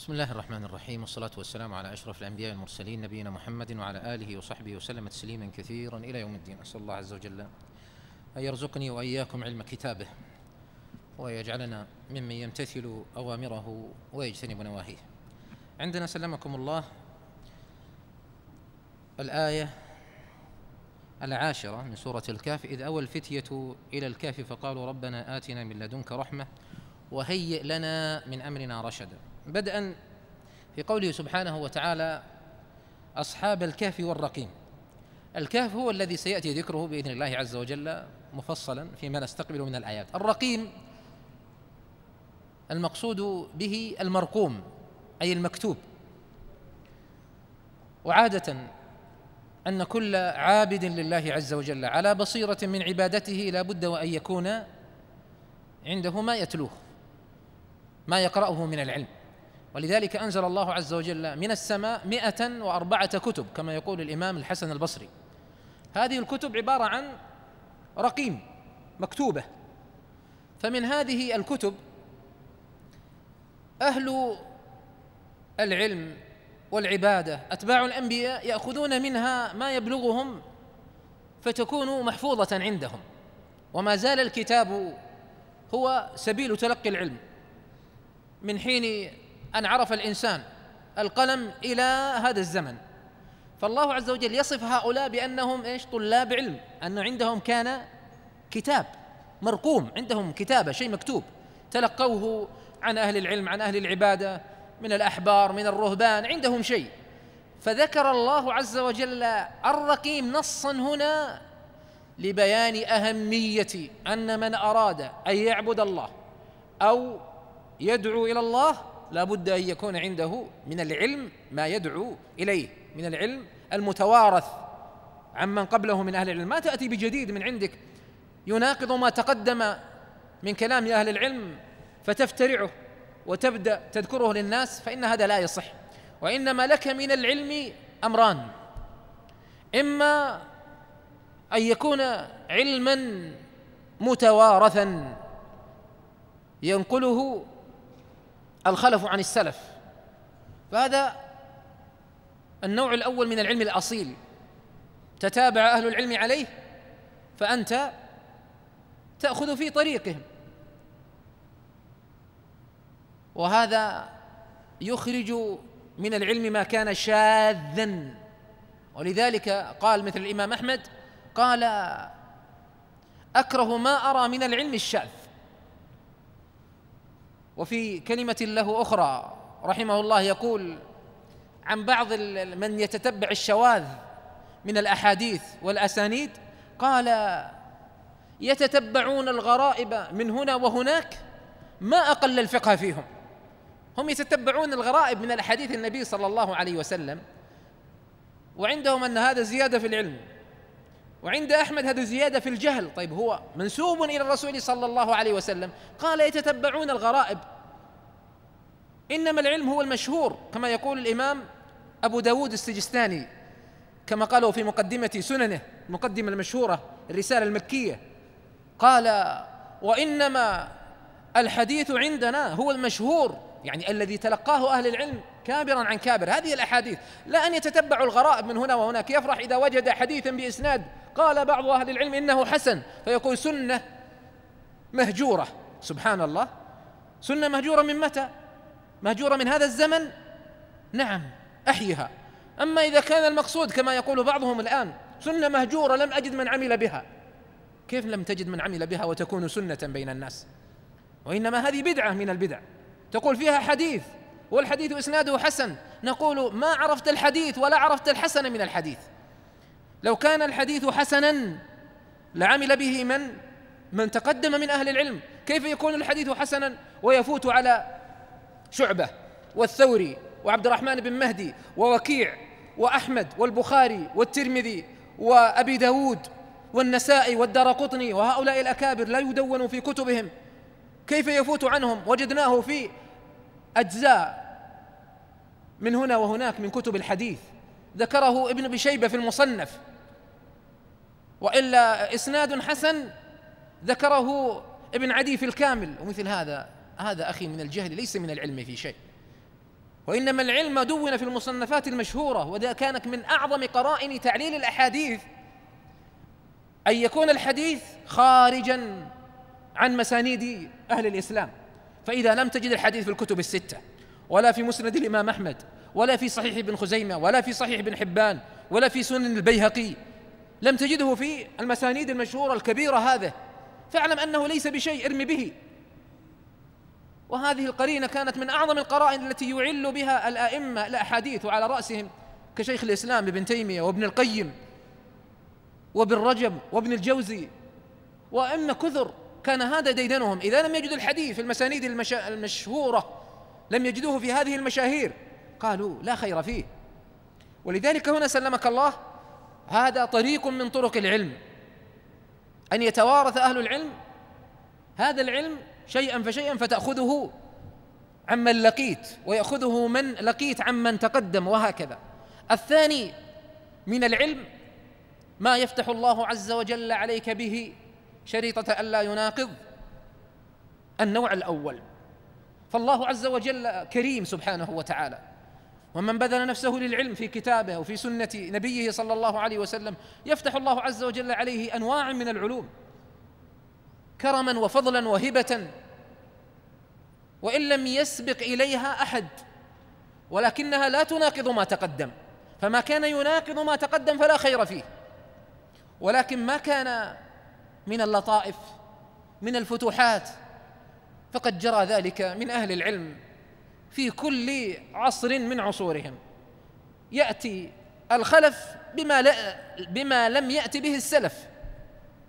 بسم الله الرحمن الرحيم والصلاة والسلام على أشرف الأنبياء والمرسلين نبينا محمد وعلى آله وصحبه وسلم تسليما كثيرا إلى يوم الدين أسأل الله عز وجل أن يرزقني وإياكم علم كتابه ويجعلنا ممن يمتثل أوامره ويجتنب نواهيه عندنا سلمكم الله الآية العاشرة من سورة الكهف إذ أوى الفتية إلى الكهف فقالوا ربنا آتنا من لدنك رحمة وهيئ لنا من أمرنا رشدا بدءا في قوله سبحانه وتعالى أصحاب الكهف والرقيم الكهف هو الذي سيأتي ذكره بإذن الله عز وجل مفصلا فيما نستقبله من الآيات الرقيم المقصود به المرقوم أي المكتوب وعادة أن كل عابد لله عز وجل على بصيرة من عبادته لا بد وأن يكون عنده ما يتلوه ما يقرأه من العلم ولذلك أنزل الله عز وجل من السماء مئة وأربعة كتب كما يقول الإمام الحسن البصري هذه الكتب عبارة عن رقيم مكتوبة فمن هذه الكتب أهل العلم والعبادة أتباع الأنبياء يأخذون منها ما يبلغهم فتكون محفوظة عندهم وما زال الكتاب هو سبيل تلقي العلم من حين أن عرف الإنسان القلم إلى هذا الزمن فالله عز وجل يصف هؤلاء بأنهم إيش طلاب علم أن عندهم كان كتاب مرقوم عندهم كتابة شيء مكتوب تلقوه عن أهل العلم عن أهل العبادة من الأحبار من الرهبان عندهم شيء فذكر الله عز وجل الرقيم نصا هنا لبيان أهمية أن من أراد أن يعبد الله أو يدعو إلى الله لا بد أن يكون عنده من العلم ما يدعو إليه من العلم المتوارث عمن قبله من أهل العلم ما تأتي بجديد من عندك يناقض ما تقدم من كلام أهل العلم فتفترعه وتبدأ تذكره للناس فإن هذا لا يصح وإنما لك من العلم أمران إما أن يكون علما متوارثا ينقله الخلف عن السلف فهذا النوع الأول من العلم الأصيل تتابع أهل العلم عليه فأنت تأخذ في طريقهم وهذا يخرج من العلم ما كان شاذا ولذلك قال مثل الإمام أحمد قال أكره ما أرى من العلم الشاذ وفي كلمة له أخرى رحمه الله يقول عن بعض من يتتبع الشواذ من الأحاديث والأسانيد قال يتتبعون الغرائب من هنا وهناك ما أقل الفقه فيهم هم يتتبعون الغرائب من الأحاديث النبي صلى الله عليه وسلم وعندهم أن هذا زيادة في العلم وعند أحمد هذا زيادة في الجهل طيب هو منسوب إلى الرسول صلى الله عليه وسلم قال يتتبعون الغرائب إنما العلم هو المشهور كما يقول الإمام أبو داود السجستاني كما قالوا في مقدمة سننه المقدمة المشهورة الرسالة المكية قال وإنما الحديث عندنا هو المشهور يعني الذي تلقاه أهل العلم كابرا عن كابر هذه الأحاديث لا أن يتتبع الغرائب من هنا وهناك يفرح إذا وجد حديثا بإسناد قال بعض أهل العلم إنه حسن فيقول سنة مهجورة سبحان الله سنة مهجورة من متى؟ مهجورة من هذا الزمن؟ نعم أحيها أما إذا كان المقصود كما يقول بعضهم الآن سنة مهجورة لم أجد من عمل بها كيف لم تجد من عمل بها وتكون سنة بين الناس وإنما هذه بدعة من البدع تقول فيها حديث والحديث إسناده حسن نقول ما عرفت الحديث ولا عرفت الحسن من الحديث لو كان الحديث حسنا لعمل به من من تقدم من أهل العلم كيف يكون الحديث حسنا ويفوت على شعبة والثوري وعبد الرحمن بن مهدي ووكيع وأحمد والبخاري والترمذي وأبي داود والنسائي والدارقطني وهؤلاء الأكابر لا يدون في كتبهم كيف يفوت عنهم وجدناه في أجزاء من هنا وهناك من كتب الحديث ذكره ابن بشيبة في المصنف وإلا إسناد حسن ذكره ابن عدي في الكامل ومثل هذا هذا أخي من الجهل ليس من العلم في شيء وإنما العلم دون في المصنفات المشهورة وذا كانت من أعظم قرائن تعليل الأحاديث أن يكون الحديث خارجا عن مسانيد أهل الإسلام فإذا لم تجد الحديث في الكتب الستة ولا في مسند الإمام أحمد ولا في صحيح ابن خزيمة ولا في صحيح ابن حبان ولا في سنن البيهقي لم تجده في المسانيد المشهورة الكبيرة هذا فاعلم أنه ليس بشيء ارمي به وهذه القرينة كانت من أعظم القرائن التي يعل بها الأئمة الأحاديث وعلى رأسهم كشيخ الإسلام ابن تيمية وابن القيم وابن رجب وابن الجوزي وأئمة كثر كان هذا ديدنهم إذا لم يجدوا الحديث في المسانيد المشا... المشهورة لم يجدوه في هذه المشاهير قالوا لا خير فيه ولذلك هنا سلمك الله هذا طريق من طرق العلم أن يتوارث أهل العلم هذا العلم شيئا فشيئا فتأخذه عمن لقيت ويأخذه من لقيت عمن تقدم وهكذا الثاني من العلم ما يفتح الله عز وجل عليك به شريطة ألا يناقض النوع الأول فالله عز وجل كريم سبحانه وتعالى ومن بذل نفسه للعلم في كتابه وفي سنة نبيه صلى الله عليه وسلم يفتح الله عز وجل عليه أنواع من العلوم كرما وفضلا وهبة وإن لم يسبق إليها أحد ولكنها لا تناقض ما تقدم فما كان يناقض ما تقدم فلا خير فيه ولكن ما كان من اللطائف من الفتوحات فقد جرى ذلك من اهل العلم في كل عصر من عصورهم ياتي الخلف بما بما لم ياتي به السلف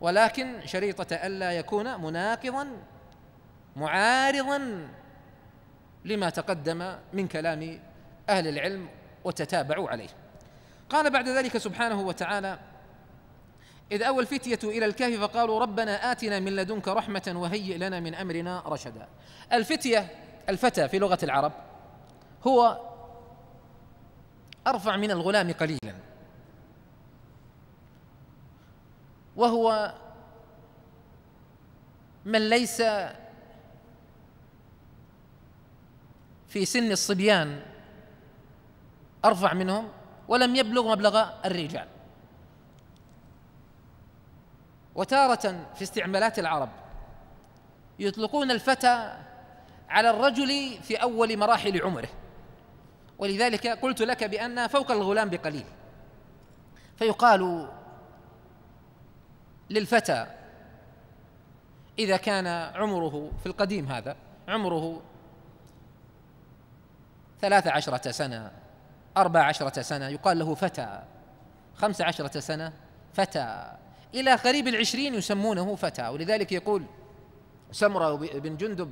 ولكن شريطه الا يكون مناقضا معارضا لما تقدم من كلام اهل العلم وتتابعوا عليه قال بعد ذلك سبحانه وتعالى إذ أوى الفتية إلى الكهف فقالوا ربنا آتنا من لدنك رحمة وهيئ لنا من أمرنا رشدا الفتية الفتى في لغة العرب هو أرفع من الغلام قليلا وهو من ليس في سن الصبيان أرفع منهم ولم يبلغ مبلغ الرجال وتارة في استعمالات العرب يطلقون الفتى على الرجل في أول مراحل عمره ولذلك قلت لك بأن فوق الغلام بقليل فيقال للفتى إذا كان عمره في القديم هذا عمره ثلاث عشرة سنة أربع عشرة سنة يقال له فتى خمس عشرة سنة فتى إلى قريب العشرين يسمونه فتى ولذلك يقول سمرة بن جندب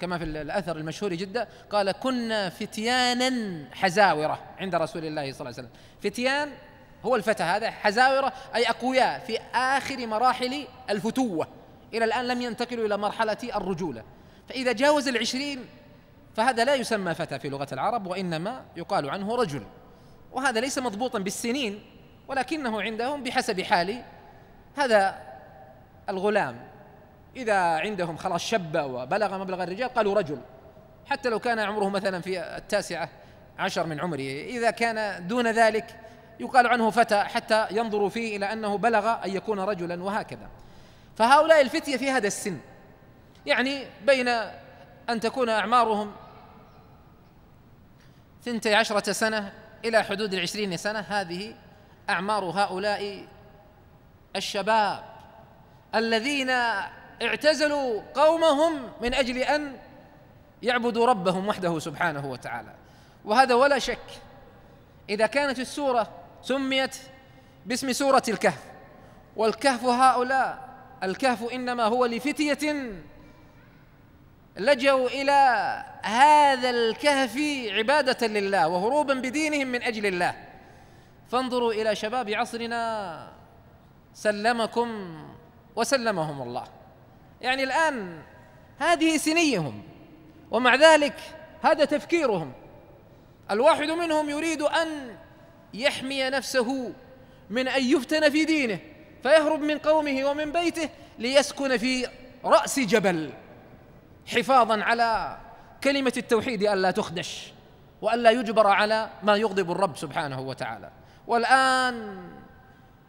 كما في الأثر المشهور جدا قال كنا فتيانا حزاورة عند رسول الله صلى الله عليه وسلم فتيان هو الفتى هذا حزاورة أي أقوياء في آخر مراحل الفتوة إلى الآن لم ينتقلوا إلى مرحلة الرجولة فإذا جاوز العشرين فهذا لا يسمى فتى في لغة العرب وإنما يقال عنه رجل وهذا ليس مضبوطا بالسنين ولكنه عندهم بحسب حال هذا الغلام إذا عندهم خلاص شب وبلغ مبلغ الرجال قالوا رجل حتى لو كان عمره مثلا في التاسعة عشر من عمره إذا كان دون ذلك يقال عنه فتى حتى ينظروا فيه إلى أنه بلغ أن يكون رجلا وهكذا فهؤلاء الفتية في هذا السن يعني بين أن تكون أعمارهم ثنتي عشرة سنة إلى حدود العشرين سنة هذه أعمار هؤلاء الشباب الذين اعتزلوا قومهم من اجل ان يعبدوا ربهم وحده سبحانه وتعالى وهذا ولا شك اذا كانت السوره سميت باسم سوره الكهف والكهف هؤلاء الكهف انما هو لفتيه لجوا الى هذا الكهف عباده لله وهروبا بدينهم من اجل الله فانظروا الى شباب عصرنا سلمكم وسلمهم الله يعني الآن هذه سنيهم ومع ذلك هذا تفكيرهم الواحد منهم يريد أن يحمي نفسه من أن يفتن في دينه فيهرب من قومه ومن بيته ليسكن في رأس جبل حفاظا على كلمة التوحيد ألا تخدش وألا يجبر على ما يغضب الرب سبحانه وتعالى والآن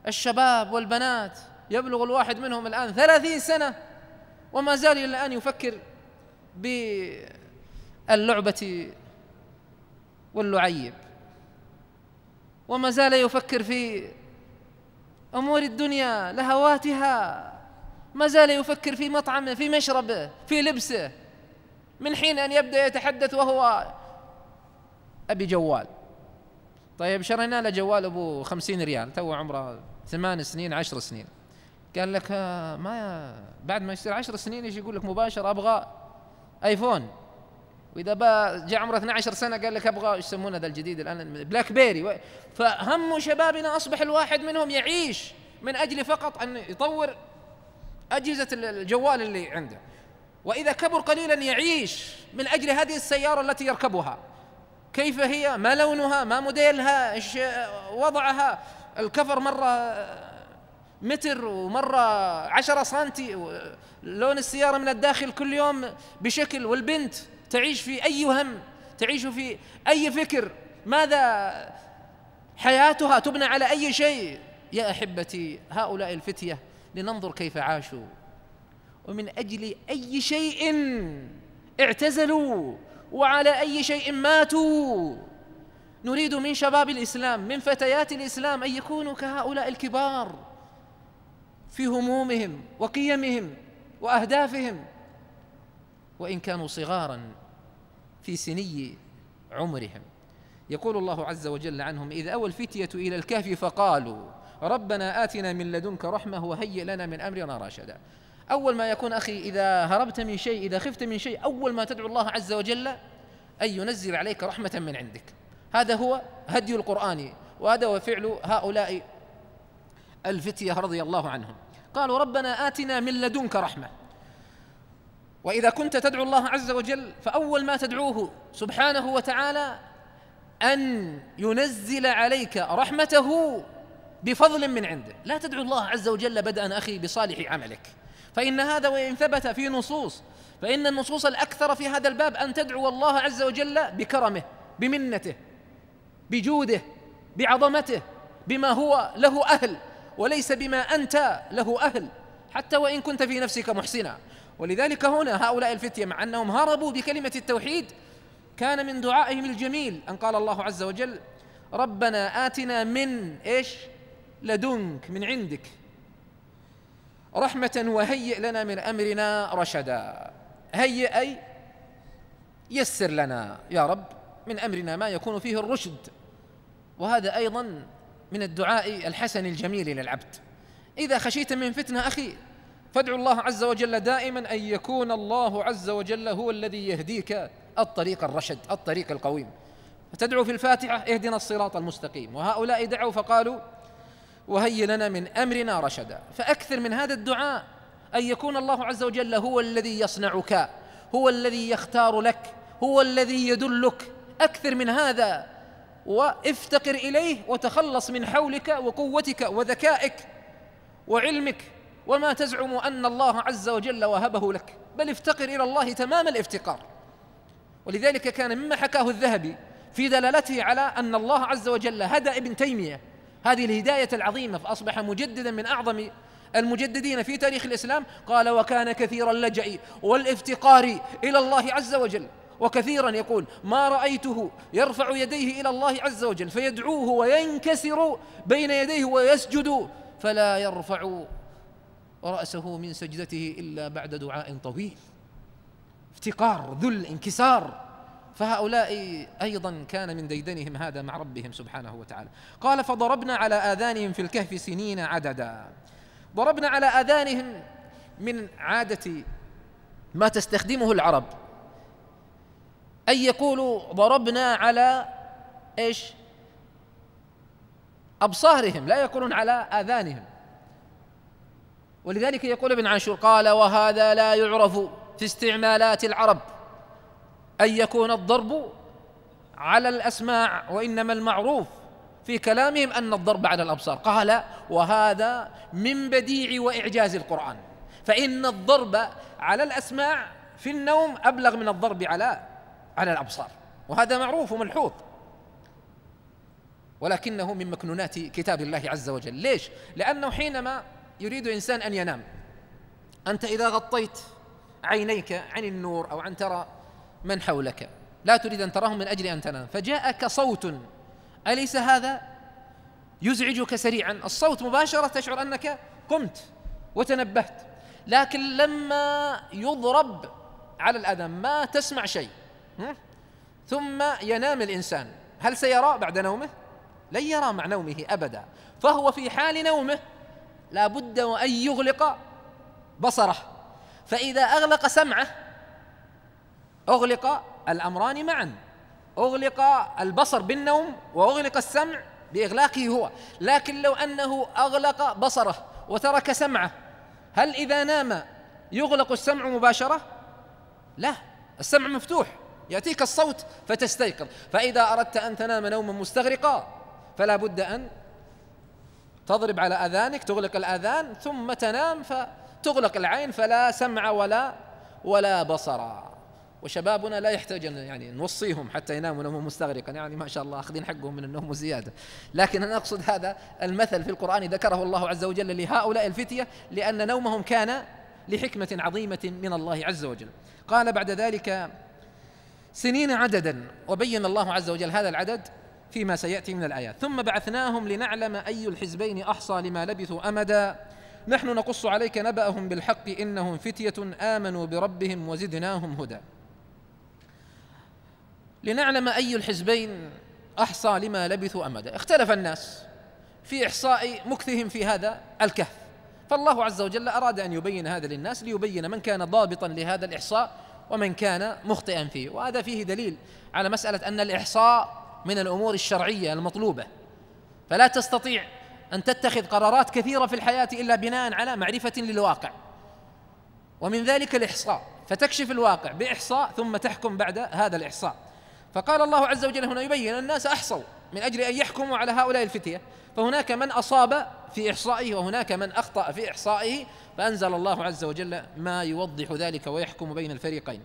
الشباب والبنات يبلغ الواحد منهم الآن ثلاثين سنة وما زال إلى الآن يفكر باللعبة واللعيب وما زال يفكر في أمور الدنيا لهواتها ما زال يفكر في مطعمه في مشربه في لبسه من حين أن يبدأ يتحدث وهو أبي جوال طيب شرينا له جوال ابو 50 ريال تو عمره ثمان سنين عشر سنين قال لك آه، ما بعد ما يصير عشر سنين يجي يقول لك مباشر ابغى ايفون واذا با جاء عمره 12 سنه قال لك ابغى ايش يسمونه ذا الجديد الان بلاك بيري فهم شبابنا اصبح الواحد منهم يعيش من اجل فقط ان يطور اجهزه الجوال اللي عنده واذا كبر قليلا يعيش من اجل هذه السياره التي يركبها كيف هي ما لونها ما موديلها ايش وضعها الكفر مرة متر ومرة عشرة سنتي لون السيارة من الداخل كل يوم بشكل والبنت تعيش في أي وهم تعيش في أي فكر ماذا حياتها تبنى على أي شيء يا أحبتي هؤلاء الفتية لننظر كيف عاشوا ومن أجل أي شيء اعتزلوا وعلى أي شيء ماتوا نريد من شباب الإسلام من فتيات الإسلام أن يكونوا كهؤلاء الكبار في همومهم وقيمهم وأهدافهم وإن كانوا صغارا في سني عمرهم يقول الله عز وجل عنهم إذ أوى الفتية إلى الكهف فقالوا ربنا آتنا من لدنك رحمة وهيئ لنا من أمرنا راشدا أول ما يكون أخي إذا هربت من شيء إذا خفت من شيء أول ما تدعو الله عز وجل أن ينزل عليك رحمة من عندك هذا هو هدي القرآن وهذا هو فعل هؤلاء الفتية رضي الله عنهم قالوا ربنا آتنا من لدنك رحمة وإذا كنت تدعو الله عز وجل فأول ما تدعوه سبحانه وتعالى أن ينزل عليك رحمته بفضل من عنده لا تدعو الله عز وجل بدءا أخي بصالح عملك فإن هذا وإن ثبت في نصوص فإن النصوص الأكثر في هذا الباب أن تدعو الله عز وجل بكرمه بمنته بجوده بعظمته بما هو له أهل وليس بما أنت له أهل حتى وإن كنت في نفسك محسنا ولذلك هنا هؤلاء الفتية مع أنهم هربوا بكلمة التوحيد كان من دعائهم الجميل أن قال الله عز وجل ربنا آتنا من إيش لدنك من عندك رحمة وهيئ لنا من أمرنا رشدا هيئ أي يسر لنا يا رب من أمرنا ما يكون فيه الرشد وهذا أيضا من الدعاء الحسن الجميل للعبد إذا خشيت من فتنة أخي فادعو الله عز وجل دائما أن يكون الله عز وجل هو الذي يهديك الطريق الرشد الطريق القويم فتدعو في الفاتحة اهدنا الصراط المستقيم وهؤلاء دعوا فقالوا وهي لنا من امرنا رشدا فاكثر من هذا الدعاء ان يكون الله عز وجل هو الذي يصنعك هو الذي يختار لك هو الذي يدلك اكثر من هذا وافتقر اليه وتخلص من حولك وقوتك وذكائك وعلمك وما تزعم ان الله عز وجل وهبه لك بل افتقر الى الله تمام الافتقار ولذلك كان مما حكاه الذهبي في دلالته على ان الله عز وجل هدى ابن تيميه هذه الهداية العظيمة فأصبح مجددا من أعظم المجددين في تاريخ الإسلام قال وكان كثير اللجأ والافتقار إلى الله عز وجل وكثيرا يقول ما رأيته يرفع يديه إلى الله عز وجل فيدعوه وينكسر بين يديه ويسجد فلا يرفع رأسه من سجدته إلا بعد دعاء طويل افتقار ذل انكسار فهؤلاء أيضا كان من ديدنهم هذا مع ربهم سبحانه وتعالى قال فضربنا على آذانهم في الكهف سنين عددا ضربنا على آذانهم من عادة ما تستخدمه العرب أن يقولوا ضربنا على إيش أبصارهم لا يقولون على آذانهم ولذلك يقول ابن عاشور قال وهذا لا يعرف في استعمالات العرب أن يكون الضرب على الأسماع وإنما المعروف في كلامهم أن الضرب على الأبصار قال وهذا من بديع وإعجاز القرآن فإن الضرب على الأسماع في النوم أبلغ من الضرب على على الأبصار وهذا معروف وملحوظ ولكنه من مكنونات كتاب الله عز وجل ليش؟ لأنه حينما يريد إنسان أن ينام أنت إذا غطيت عينيك عن النور أو عن ترى من حولك لا تريد أن تراهم من أجل أن تنام فجاءك صوت أليس هذا يزعجك سريعا الصوت مباشرة تشعر أنك قمت وتنبهت لكن لما يضرب على الأذن ما تسمع شيء ثم ينام الإنسان هل سيرى بعد نومه؟ لن يرى مع نومه أبدا فهو في حال نومه لا بد وأن يغلق بصره فإذا أغلق سمعه أغلق الأمران معا أغلق البصر بالنوم وأغلق السمع بإغلاقه هو لكن لو أنه أغلق بصره وترك سمعه هل إذا نام يغلق السمع مباشرة؟ لا السمع مفتوح يأتيك الصوت فتستيقظ فإذا أردت أن تنام نوما مستغرقا فلا بد أن تضرب على أذانك تغلق الأذان ثم تنام فتغلق العين فلا سمع ولا ولا بصرا وشبابنا لا يحتاج أن يعني نوصيهم حتى يناموا نومهم مستغرقا يعني ما شاء الله أخذين حقهم من النوم وزيادة لكن أنا أقصد هذا المثل في القرآن ذكره الله عز وجل لهؤلاء الفتية لأن نومهم كان لحكمة عظيمة من الله عز وجل قال بعد ذلك سنين عددا وبين الله عز وجل هذا العدد فيما سيأتي من الآيات ثم بعثناهم لنعلم أي الحزبين أحصى لما لبثوا أمدا نحن نقص عليك نبأهم بالحق إنهم فتية آمنوا بربهم وزدناهم هدى لنعلم أي الحزبين أحصى لما لبثوا أمدا اختلف الناس في إحصاء مكثهم في هذا الكهف فالله عز وجل أراد أن يبين هذا للناس ليبين من كان ضابطا لهذا الإحصاء ومن كان مخطئا فيه وهذا فيه دليل على مسألة أن الإحصاء من الأمور الشرعية المطلوبة فلا تستطيع أن تتخذ قرارات كثيرة في الحياة إلا بناء على معرفة للواقع ومن ذلك الإحصاء فتكشف الواقع بإحصاء ثم تحكم بعد هذا الإحصاء فقال الله عز وجل هنا يبين الناس أحصوا من أجل أن يحكموا على هؤلاء الفتية فهناك من أصاب في إحصائه وهناك من أخطأ في إحصائه فأنزل الله عز وجل ما يوضح ذلك ويحكم بين الفريقين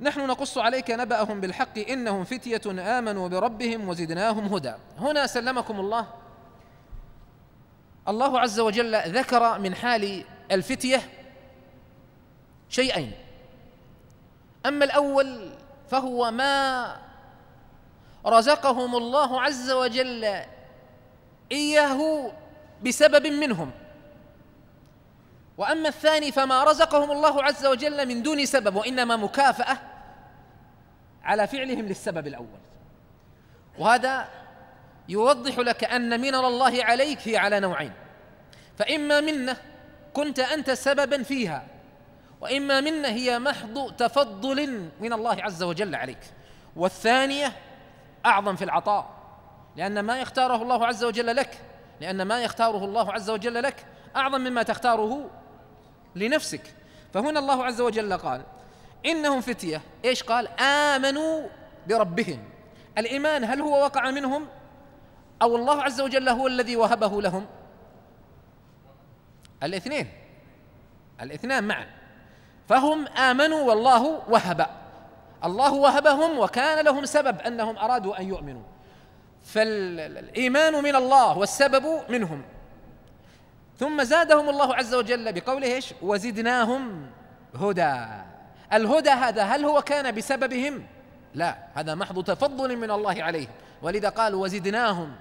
نحن نقص عليك نبأهم بالحق إنهم فتية آمنوا بربهم وزدناهم هدى هنا سلمكم الله الله عز وجل ذكر من حال الفتية شيئين أما الأول فهو ما رزقهم الله عز وجل اياه بسبب منهم واما الثاني فما رزقهم الله عز وجل من دون سبب وانما مكافاه على فعلهم للسبب الاول وهذا يوضح لك ان منن الله عليك هي على نوعين فاما منه كنت انت سببا فيها وإما منا هي محض تفضل من الله عز وجل عليك والثانية أعظم في العطاء لأن ما يختاره الله عز وجل لك لأن ما يختاره الله عز وجل لك أعظم مما تختاره لنفسك فهنا الله عز وجل قال إنهم فتية إيش قال آمنوا بربهم الإيمان هل هو وقع منهم أو الله عز وجل هو الذي وهبه لهم الاثنين الاثنان معا فهم آمنوا والله وهب الله وهبهم وكان لهم سبب أنهم أرادوا أن يؤمنوا فالإيمان من الله والسبب منهم ثم زادهم الله عز وجل بقوله ايش وزدناهم هدى الهدى هذا هل هو كان بسببهم لا هذا محض تفضل من الله عليهم ولذا قال وزدناهم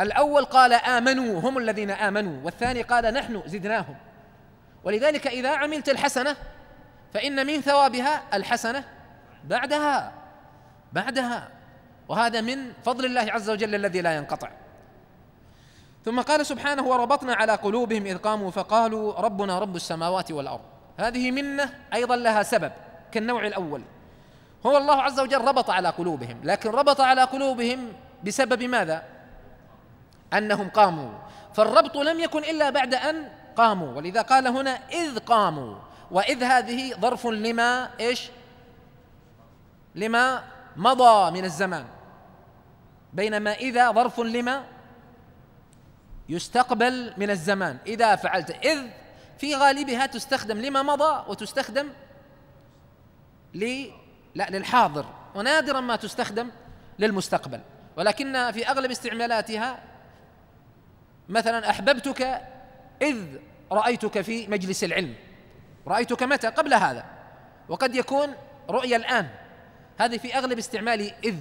الأول قال آمنوا هم الذين آمنوا والثاني قال نحن زدناهم ولذلك إذا عملت الحسنة فإن من ثوابها الحسنة بعدها بعدها وهذا من فضل الله عز وجل الذي لا ينقطع ثم قال سبحانه وربطنا على قلوبهم إذ قاموا فقالوا ربنا رب السماوات والأرض هذه منة أيضا لها سبب كالنوع الأول هو الله عز وجل ربط على قلوبهم لكن ربط على قلوبهم بسبب ماذا أنهم قاموا فالربط لم يكن إلا بعد أن قاموا ولذا قال هنا إذ قاموا وإذ هذه ظرف لما إيش لما مضى من الزمان بينما إذا ظرف لما يستقبل من الزمان إذا فعلت إذ في غالبها تستخدم لما مضى وتستخدم لي لا للحاضر ونادرا ما تستخدم للمستقبل ولكن في أغلب استعمالاتها مثلا أحببتك إذ رأيتك في مجلس العلم رأيتك متى قبل هذا وقد يكون رؤيا الآن هذه في أغلب استعمال إذ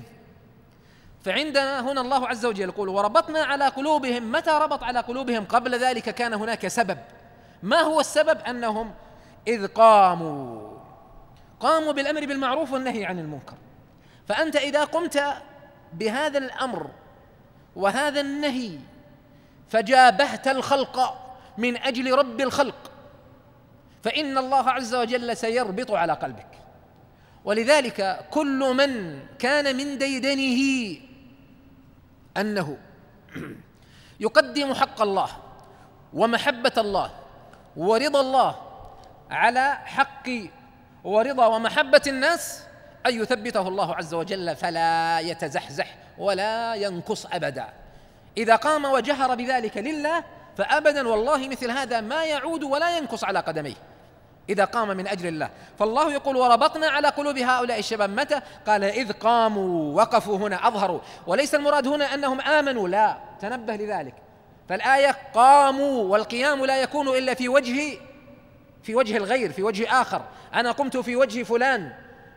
فعندنا هنا الله عز وجل يقول وربطنا على قلوبهم متى ربط على قلوبهم قبل ذلك كان هناك سبب ما هو السبب أنهم إذ قاموا قاموا بالأمر بالمعروف والنهي عن المنكر فأنت إذا قمت بهذا الأمر وهذا النهي فجابهت الخلق من اجل رب الخلق فان الله عز وجل سيربط على قلبك ولذلك كل من كان من ديدنه انه يقدم حق الله ومحبه الله ورضا الله على حق ورضا ومحبه الناس ان يثبته الله عز وجل فلا يتزحزح ولا ينقص ابدا اذا قام وجهر بذلك لله فابدا والله مثل هذا ما يعود ولا ينقص على قدميه إذا قام من أجل الله فالله يقول وربطنا على قلوب هؤلاء الشباب متى؟ قال إذ قاموا وقفوا هنا أظهروا وليس المراد هنا أنهم آمنوا لا تنبه لذلك فالآية قاموا والقيام لا يكون إلا في وجه في وجه الغير في وجه آخر أنا قمت في وجه فلان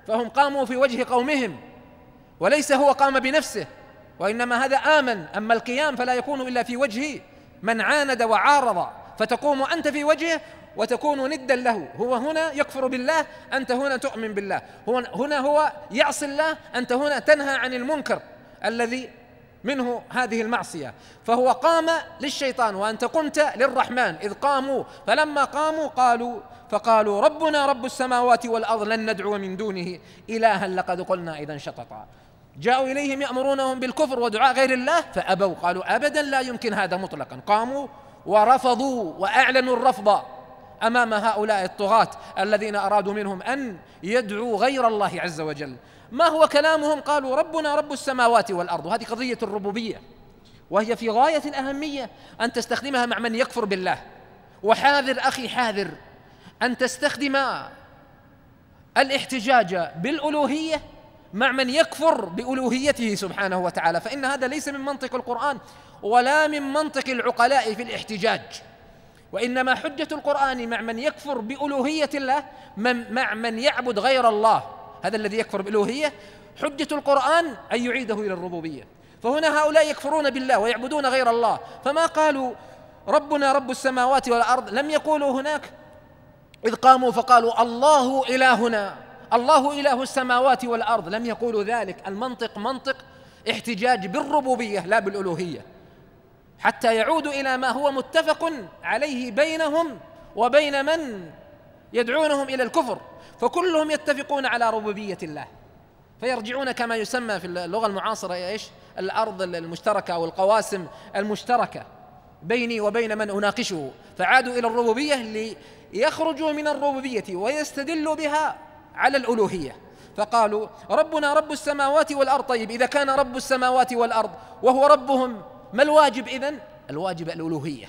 فهم قاموا في وجه قومهم وليس هو قام بنفسه وإنما هذا آمن أما القيام فلا يكون إلا في وجه من عاند وعارض فتقوم أنت في وجهه وتكون ندا له هو هنا يكفر بالله أنت هنا تؤمن بالله هو هنا هو يعصي الله أنت هنا تنهى عن المنكر الذي منه هذه المعصية فهو قام للشيطان وأنت قمت للرحمن إذ قاموا فلما قاموا قالوا فقالوا ربنا رب السماوات والأرض لن ندعو من دونه إلها لقد قلنا إذا شططا جاءوا إليهم يأمرونهم بالكفر ودعاء غير الله فأبوا قالوا أبدا لا يمكن هذا مطلقا قاموا ورفضوا وأعلنوا الرفض أمام هؤلاء الطغاة الذين أرادوا منهم أن يدعوا غير الله عز وجل ما هو كلامهم قالوا ربنا رب السماوات والأرض وهذه قضية الربوبية وهي في غاية الأهمية أن تستخدمها مع من يكفر بالله وحاذر أخي حاذر أن تستخدم الاحتجاج بالألوهية مع من يكفر بألوهيته سبحانه وتعالى فإن هذا ليس من منطق القرآن ولا من منطق العقلاء في الاحتجاج وإنما حجة القرآن مع من يكفر بألوهية الله من مع من يعبد غير الله هذا الذي يكفر بالألوهية حجة القرآن أن يعيده إلى الربوبية فهنا هؤلاء يكفرون بالله ويعبدون غير الله فما قالوا ربنا رب السماوات والأرض لم يقولوا هناك إذ قاموا فقالوا الله إلهنا الله إله السماوات والأرض لم يقولوا ذلك المنطق منطق احتجاج بالربوبية لا بالألوهية حتى يعودوا إلى ما هو متفق عليه بينهم وبين من يدعونهم إلى الكفر فكلهم يتفقون على ربوبية الله فيرجعون كما يسمى في اللغة المعاصرة ايش؟ الأرض المشتركة أو القواسم المشتركة بيني وبين من أناقشه فعادوا إلى الربوبية ليخرجوا من الربوبية ويستدلوا بها على الألوهية فقالوا ربنا رب السماوات والأرض طيب إذا كان رب السماوات والأرض وهو ربهم ما الواجب إذن؟ الواجب الألوهية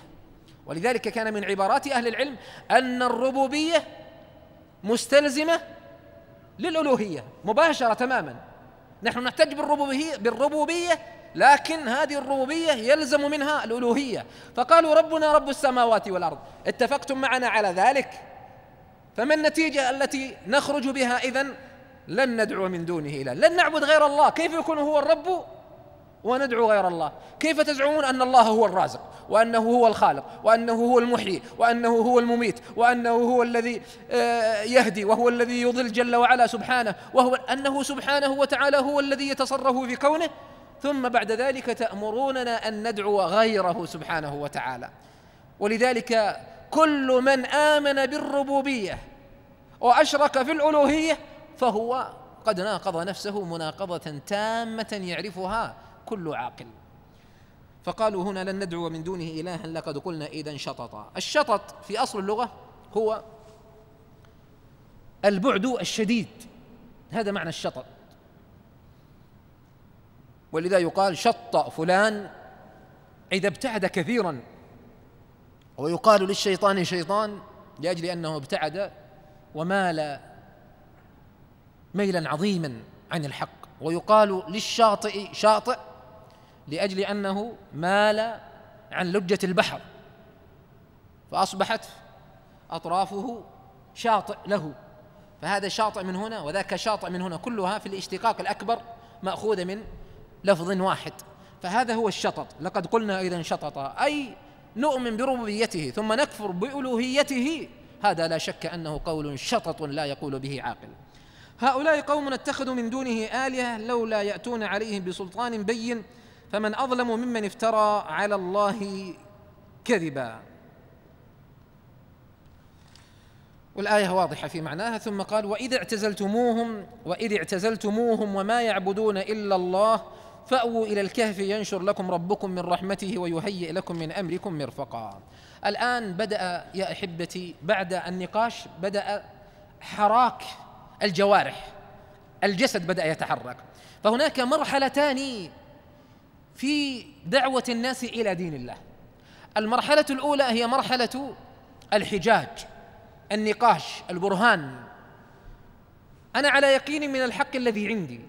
ولذلك كان من عبارات أهل العلم أن الربوبية مستلزمة للألوهية مباشرة تماما نحن نحتج بالربوبية, بالربوبية لكن هذه الربوبية يلزم منها الألوهية فقالوا ربنا رب السماوات والأرض اتفقتم معنا على ذلك فما النتيجة التي نخرج بها إذا لن ندعو من دونه إله لن نعبد غير الله كيف يكون هو الرب وندعو غير الله كيف تزعمون أن الله هو الرازق وأنه هو الخالق وأنه هو المحيي وأنه هو المميت وأنه هو الذي آه، يهدي وهو الذي يضل جل وعلا سبحانه وهو أنه سبحانه وتعالى هو الذي يتصرف في كونه ثم بعد ذلك تأمروننا أن ندعو غيره سبحانه وتعالى ولذلك كل من آمن بالربوبية وأشرك في الألوهية فهو قد ناقض نفسه مناقضة تامة يعرفها كل عاقل فقالوا هنا لن ندعو من دونه إلها لقد قلنا إذا شططا الشطط في أصل اللغة هو البعد الشديد هذا معنى الشطط ولذا يقال شط فلان إذا ابتعد كثيرا ويقال للشيطان شيطان لاجل انه ابتعد ومال ميلا عظيما عن الحق ويقال للشاطئ شاطئ لاجل انه مال عن لجه البحر فاصبحت اطرافه شاطئ له فهذا شاطئ من هنا وذاك شاطئ من هنا كلها في الاشتقاق الاكبر ماخوذه من لفظ واحد فهذا هو الشطط لقد قلنا اذا شطط اي نؤمن بربوبيته ثم نكفر بألوهيته هذا لا شك أنه قول شطط لا يقول به عاقل هؤلاء قوم اتخذوا من دونه آلهة لولا يأتون عليهم بسلطان بين فمن أظلم ممن افترى على الله كذبا والآية واضحة في معناها ثم قال وإذا اعتزلتموهم وإذ اعتزلتموهم وما يعبدون إلا الله فأووا إلى الكهف ينشر لكم ربكم من رحمته ويهيئ لكم من أمركم مرفقا الآن بدأ يا أحبتي بعد النقاش بدأ حراك الجوارح الجسد بدأ يتحرك فهناك مرحلتان في دعوة الناس إلى دين الله المرحلة الأولى هي مرحلة الحجاج النقاش البرهان أنا على يقين من الحق الذي عندي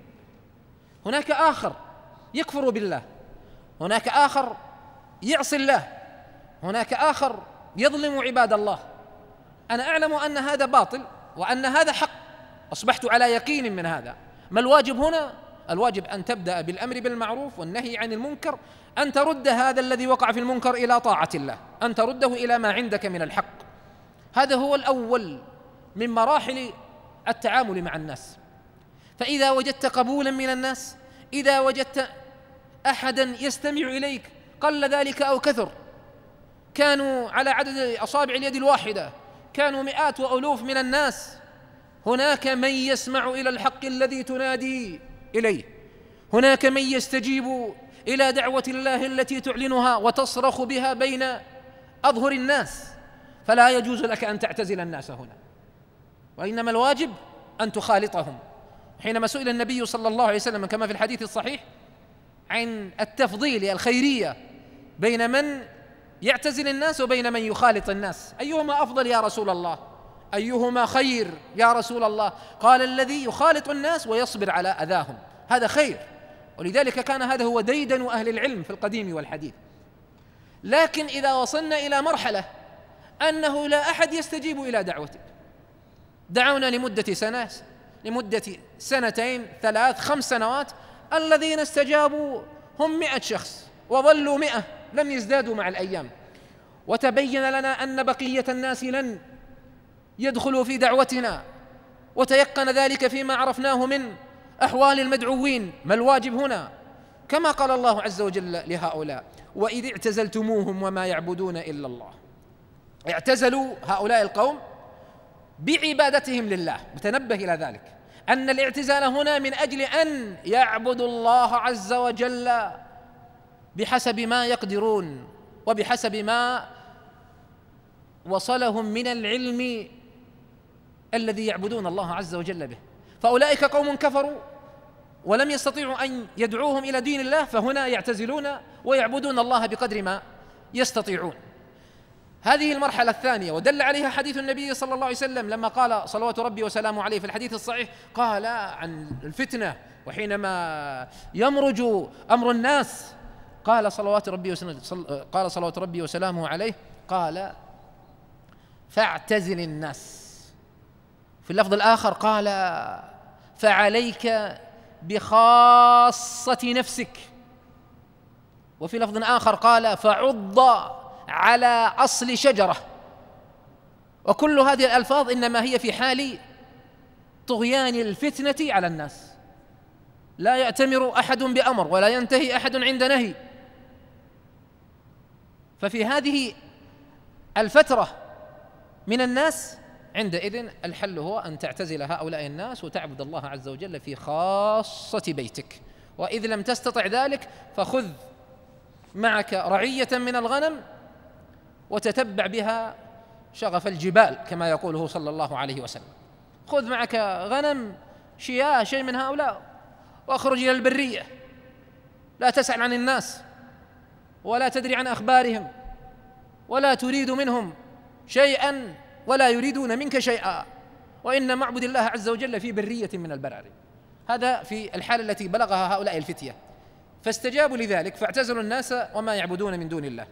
هناك آخر يكفر بالله هناك آخر يعصي الله هناك آخر يظلم عباد الله أنا أعلم أن هذا باطل وأن هذا حق أصبحت على يقين من هذا ما الواجب هنا الواجب أن تبدأ بالأمر بالمعروف والنهي عن المنكر أن ترد هذا الذي وقع في المنكر إلى طاعة الله أن ترده إلى ما عندك من الحق هذا هو الأول من مراحل التعامل مع الناس فإذا وجدت قبولا من الناس إذا وجدت احدا يستمع اليك قل ذلك او كثر كانوا على عدد اصابع اليد الواحده كانوا مئات والوف من الناس هناك من يسمع الى الحق الذي تنادي اليه هناك من يستجيب الى دعوه الله التي تعلنها وتصرخ بها بين اظهر الناس فلا يجوز لك ان تعتزل الناس هنا وانما الواجب ان تخالطهم حينما سئل النبي صلى الله عليه وسلم كما في الحديث الصحيح عن التفضيل الخيريه بين من يعتزل الناس وبين من يخالط الناس ايهما افضل يا رسول الله ايهما خير يا رسول الله قال الذي يخالط الناس ويصبر على اذاهم هذا خير ولذلك كان هذا هو ديدن اهل العلم في القديم والحديث لكن اذا وصلنا الى مرحله انه لا احد يستجيب الى دعوتك دعونا لمده سنه لمده سنتين ثلاث خمس سنوات الذين استجابوا هم مئة شخص وظلوا مئة لم يزدادوا مع الأيام وتبين لنا أن بقية الناس لن يدخلوا في دعوتنا وتيقن ذلك فيما عرفناه من أحوال المدعوين ما الواجب هنا كما قال الله عز وجل لهؤلاء وإذ اعتزلتموهم وما يعبدون إلا الله اعتزلوا هؤلاء القوم بعبادتهم لله متنبه إلى ذلك أن الاعتزال هنا من أجل أن يعبدوا الله عز وجل بحسب ما يقدرون وبحسب ما وصلهم من العلم الذي يعبدون الله عز وجل به فأولئك قوم كفروا ولم يستطيعوا أن يدعوهم إلى دين الله فهنا يعتزلون ويعبدون الله بقدر ما يستطيعون هذه المرحلة الثانية ودل عليها حديث النبي صلى الله عليه وسلم لما قال صلوات ربي وسلامه عليه في الحديث الصحيح قال عن الفتنة وحينما يمرج أمر الناس قال صلوات ربي قال صلوات ربي وسلامه عليه قال فاعتزل الناس في اللفظ الآخر قال فعليك بخاصة نفسك وفي لفظ آخر قال فعض على اصل شجره وكل هذه الالفاظ انما هي في حال طغيان الفتنه على الناس لا ياتمر احد بامر ولا ينتهي احد عند نهي ففي هذه الفتره من الناس عندئذ الحل هو ان تعتزل هؤلاء الناس وتعبد الله عز وجل في خاصه بيتك واذ لم تستطع ذلك فخذ معك رعيه من الغنم وتتبع بها شغف الجبال كما يقوله صلى الله عليه وسلم خذ معك غنم شياه شيء من هؤلاء واخرج الى البريه لا تسال عن الناس ولا تدري عن اخبارهم ولا تريد منهم شيئا ولا يريدون منك شيئا وان معبد الله عز وجل في بريه من البراري هذا في الحاله التي بلغها هؤلاء الفتيه فاستجابوا لذلك فاعتزلوا الناس وما يعبدون من دون الله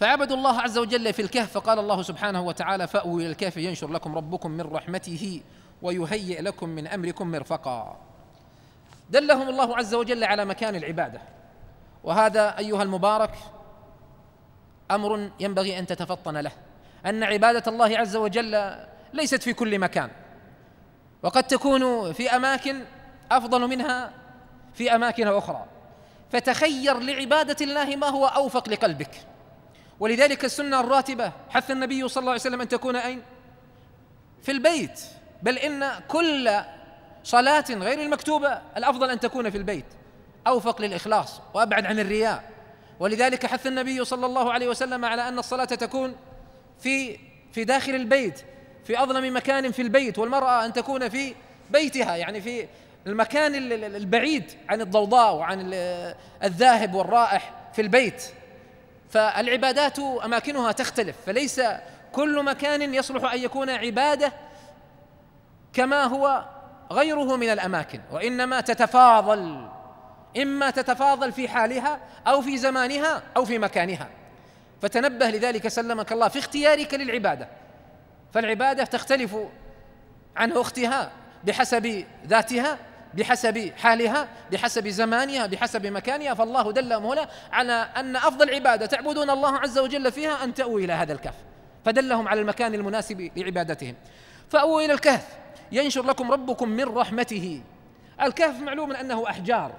فعبدوا الله عز وجل في الكهف فقال الله سبحانه وتعالى فأووا إلى الكهف ينشر لكم ربكم من رحمته ويهيئ لكم من أمركم مرفقا دلهم الله عز وجل على مكان العبادة وهذا أيها المبارك أمر ينبغي أن تتفطن له أن عبادة الله عز وجل ليست في كل مكان وقد تكون في أماكن أفضل منها في أماكن أخرى فتخير لعبادة الله ما هو أوفق لقلبك ولذلك السنة الراتبة حث النبي صلى الله عليه وسلم أن تكون أين؟ في البيت بل إن كل صلاة غير المكتوبة الأفضل أن تكون في البيت أوفق للإخلاص وأبعد عن الرياء ولذلك حث النبي صلى الله عليه وسلم على أن الصلاة تكون في في داخل البيت في أظلم مكان في البيت والمرأة أن تكون في بيتها يعني في المكان البعيد عن الضوضاء وعن الذاهب والرائح في البيت فالعبادات اماكنها تختلف فليس كل مكان يصلح ان يكون عباده كما هو غيره من الاماكن وانما تتفاضل اما تتفاضل في حالها او في زمانها او في مكانها فتنبه لذلك سلمك الله في اختيارك للعباده فالعباده تختلف عن اختها بحسب ذاتها بحسب حالها بحسب زمانها بحسب مكانها فالله دلهم هنا على أن أفضل عبادة تعبدون الله عز وجل فيها أن تأووا إلى هذا الكهف فدلهم على المكان المناسب لعبادتهم فأووا إلى الكهف ينشر لكم ربكم من رحمته الكهف معلوم أنه أحجار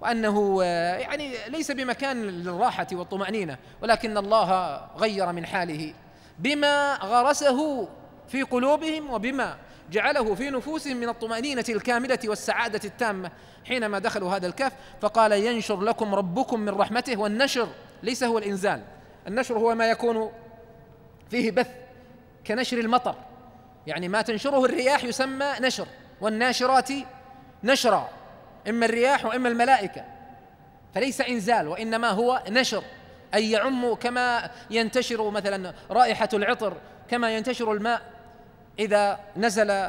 وأنه آه، يعني ليس بمكان للراحة والطمأنينة ولكن الله غير من حاله بما غرسه في قلوبهم وبما جعله في نفوسهم من الطمأنينة الكاملة والسعادة التامة حينما دخلوا هذا الكهف فقال ينشر لكم ربكم من رحمته والنشر ليس هو الإنزال النشر هو ما يكون فيه بث كنشر المطر يعني ما تنشره الرياح يسمى نشر والناشرات نشرا إما الرياح وإما الملائكة فليس إنزال وإنما هو نشر أي يعم كما ينتشر مثلا رائحة العطر كما ينتشر الماء إذا نزل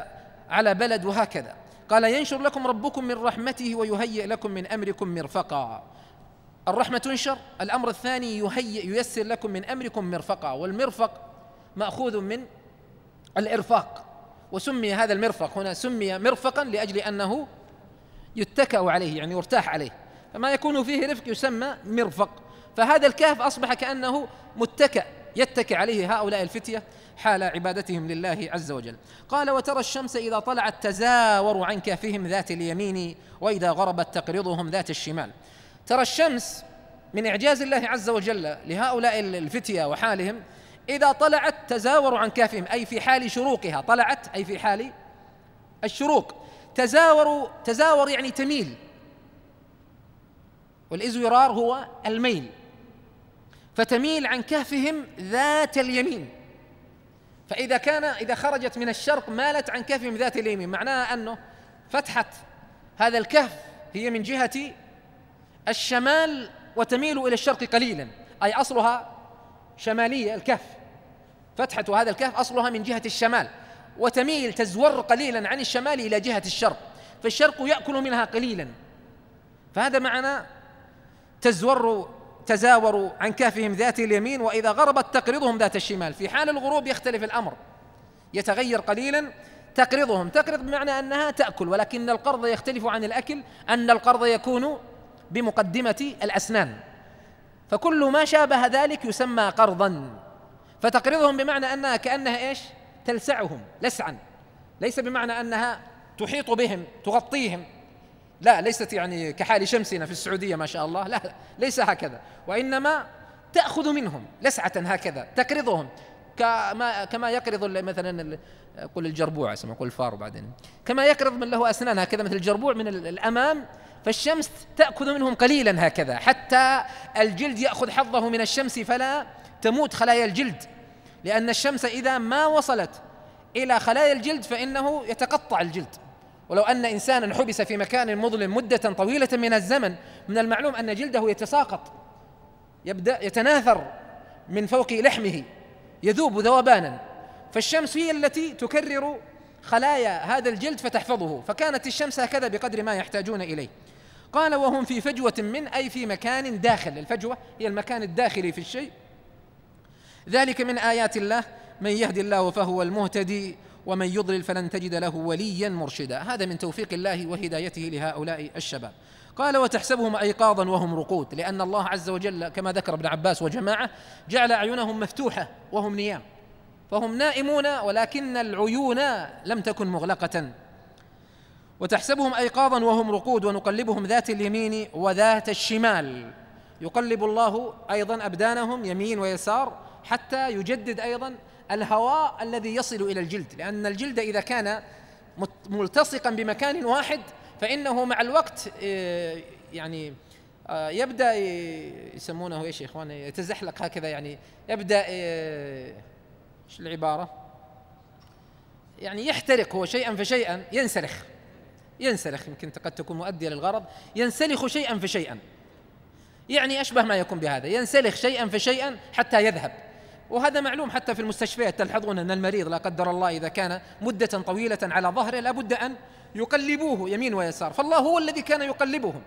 على بلد وهكذا قال ينشر لكم ربكم من رحمته ويهيئ لكم من أمركم مرفقا الرحمة تنشر الأمر الثاني يهيئ ييسر لكم من أمركم مرفقا والمرفق مأخوذ من الإرفاق وسمي هذا المرفق هنا سمي مرفقا لأجل أنه يتكأ عليه يعني يرتاح عليه فما يكون فيه رفق يسمى مرفق فهذا الكهف أصبح كأنه متكأ يتكئ عليه هؤلاء الفتية حال عبادتهم لله عز وجل قال وترى الشمس إذا طلعت تزاور عن كهفهم ذات اليمين وإذا غربت تقرضهم ذات الشمال ترى الشمس من إعجاز الله عز وجل لهؤلاء الفتية وحالهم إذا طلعت تزاور عن كهفهم أي في حال شروقها طلعت أي في حال الشروق تزاور تزاور يعني تميل والإزورار هو الميل فتميل عن كهفهم ذات اليمين فإذا كان إذا خرجت من الشرق مالت عن كهفهم ذات اليمين معناها أنه فتحة هذا الكهف هي من جهة الشمال وتميل إلى الشرق قليلا أي أصلها شمالية الكهف فتحة هذا الكهف أصلها من جهة الشمال وتميل تزور قليلا عن الشمال إلى جهة الشرق فالشرق يأكل منها قليلا فهذا معنى تزور تزاوروا عن كهفهم ذات اليمين واذا غربت تقرضهم ذات الشمال في حال الغروب يختلف الامر يتغير قليلا تقرضهم تقرض بمعنى انها تاكل ولكن القرض يختلف عن الاكل ان القرض يكون بمقدمه الاسنان فكل ما شابه ذلك يسمى قرضا فتقرضهم بمعنى انها كانها ايش تلسعهم لسعا ليس بمعنى انها تحيط بهم تغطيهم لا ليست يعني كحال شمسنا في السعودية ما شاء الله لا ليس هكذا وإنما تأخذ منهم لسعة هكذا تقرضهم كما كما يقرض مثلا قل الجربوع اسمه قل الفار بعدين كما يقرض من له أسنان هكذا مثل الجربوع من الأمام فالشمس تأخذ منهم قليلا هكذا حتى الجلد يأخذ حظه من الشمس فلا تموت خلايا الجلد لأن الشمس إذا ما وصلت إلى خلايا الجلد فإنه يتقطع الجلد ولو أن إنسانا حبس في مكان مظلم مدة طويلة من الزمن من المعلوم أن جلده يتساقط يبدأ يتناثر من فوق لحمه يذوب ذوبانا فالشمس هي التي تكرر خلايا هذا الجلد فتحفظه فكانت الشمس هكذا بقدر ما يحتاجون إليه قال وهم في فجوة من أي في مكان داخل الفجوة هي المكان الداخلي في الشيء ذلك من آيات الله من يهدي الله فهو المهتدي ومن يضلل فلن تجد له وليا مرشدا هذا من توفيق الله وهدايته لهؤلاء الشباب قال وتحسبهم ايقاظا وهم رقود لان الله عز وجل كما ذكر ابن عباس وجماعه جعل اعينهم مفتوحه وهم نيام فهم نائمون ولكن العيون لم تكن مغلقه وتحسبهم ايقاظا وهم رقود ونقلبهم ذات اليمين وذات الشمال يقلب الله ايضا ابدانهم يمين ويسار حتى يجدد ايضا الهواء الذي يصل إلى الجلد لأن الجلد إذا كان ملتصقا بمكان واحد فإنه مع الوقت آه، يعني آه، يبدا آه، يسمونه ايش يا اخواني يتزحلق هكذا يعني يبدا ايش العباره يعني يحترق هو شيئا فشيئا ينسلخ ينسلخ يمكن قد تكون مؤديه للغرض ينسلخ شيئا فشيئا يعني اشبه ما يكون بهذا ينسلخ شيئا فشيئا حتى يذهب وهذا معلوم حتى في المستشفيات تلحظون أن المريض لا قدر الله إذا كان مدة طويلة على ظهره لابد أن يقلبوه يمين ويسار فالله هو الذي كان يقلبهم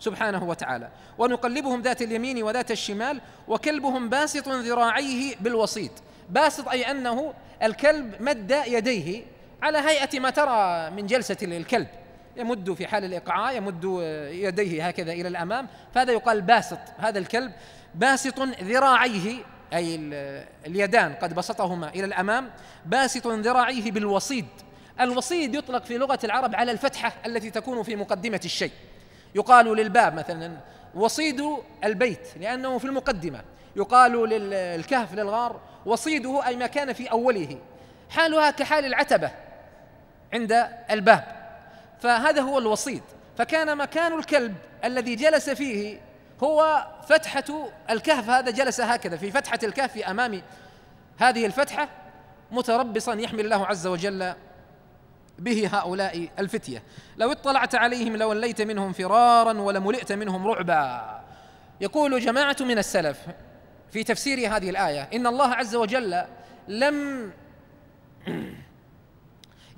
سبحانه وتعالى ونقلبهم ذات اليمين وذات الشمال وكلبهم باسط ذراعيه بالوسيط باسط أي أنه الكلب مد يديه على هيئة ما ترى من جلسة الكلب يمد في حال الإقعاء يمد يديه هكذا إلى الأمام فهذا يقال باسط هذا الكلب باسط ذراعيه أي اليدان قد بسطهما إلى الأمام باسط ذراعيه بالوصيد الوصيد يطلق في لغة العرب على الفتحة التي تكون في مقدمة الشيء يقال للباب مثلا وصيد البيت لأنه في المقدمة يقال للكهف للغار وصيده أي ما كان في أوله حالها كحال العتبة عند الباب فهذا هو الوصيد فكان مكان الكلب الذي جلس فيه هو فتحة الكهف هذا جلس هكذا في فتحة الكهف أمام هذه الفتحة متربصا يحمل الله عز وجل به هؤلاء الفتية لو اطلعت عليهم لوليت منهم فرارا ولملئت منهم رعبا يقول جماعة من السلف في تفسير هذه الآية إن الله عز وجل لم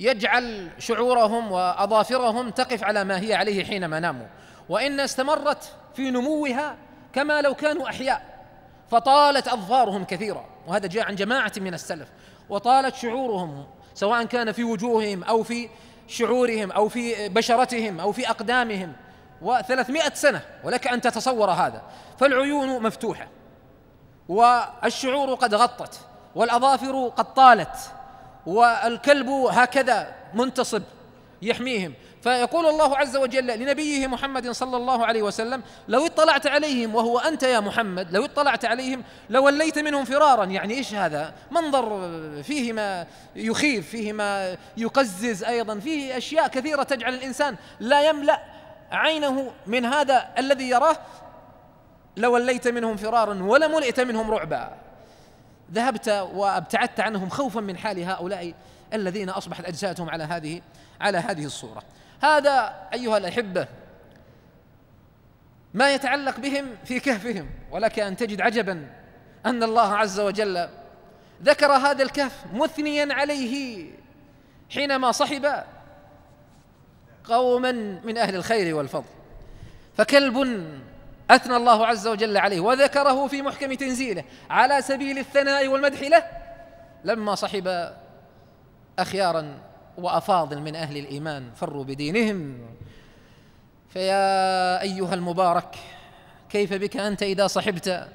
يجعل شعورهم وأظافرهم تقف على ما هي عليه حينما ناموا وإن استمرت في نموها كما لو كانوا احياء فطالت اظفارهم كثيرا وهذا جاء عن جماعه من السلف وطالت شعورهم سواء كان في وجوههم او في شعورهم او في بشرتهم او في اقدامهم و300 سنة ولك أن تتصور هذا فالعيون مفتوحة والشعور قد غطت والأظافر قد طالت والكلب هكذا منتصب يحميهم فيقول الله عز وجل لنبيه محمد صلى الله عليه وسلم لو اطلعت عليهم وهو أنت يا محمد لو اطلعت عليهم لوليت منهم فرارا يعني إيش هذا منظر فيه ما يخيف فيه ما يقزز أيضا فيه أشياء كثيرة تجعل الإنسان لا يملأ عينه من هذا الذي يراه لوليت منهم فرارا ولملئت منهم رعبا ذهبت وابتعدت عنهم خوفا من حال هؤلاء الذين اصبحت اجسادهم على هذه على هذه الصوره هذا أيها الأحبة ما يتعلق بهم في كهفهم ولك أن تجد عجبا أن الله عز وجل ذكر هذا الكهف مثنيا عليه حينما صحب قوما من أهل الخير والفضل فكلب أثنى الله عز وجل عليه وذكره في محكم تنزيله على سبيل الثناء والمدح له لما صحب أخيارا وأفاضل من أهل الإيمان فروا بدينهم فيا أيها المبارك كيف بك أنت إذا صحبت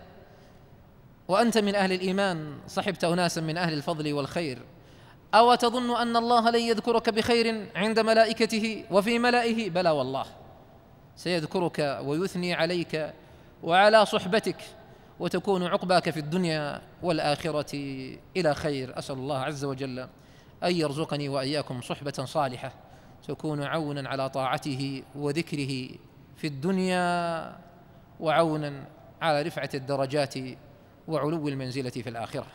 وأنت من أهل الإيمان صحبت أناسا من أهل الفضل والخير أو تظن أن الله لن يذكرك بخير عند ملائكته وفي ملائه بلى والله سيذكرك ويثني عليك وعلى صحبتك وتكون عقباك في الدنيا والآخرة إلى خير أسأل الله عز وجل أن يرزقني وإياكم صحبة صالحة تكون عونا على طاعته وذكره في الدنيا وعونا على رفعة الدرجات وعلو المنزلة في الآخرة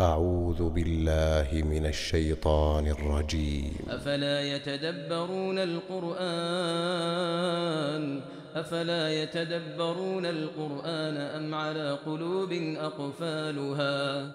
أعوذ بالله من الشيطان الرجيم أفلا يتدبرون القرآن أفلا يتدبرون القرآن أم على قلوب أقفالها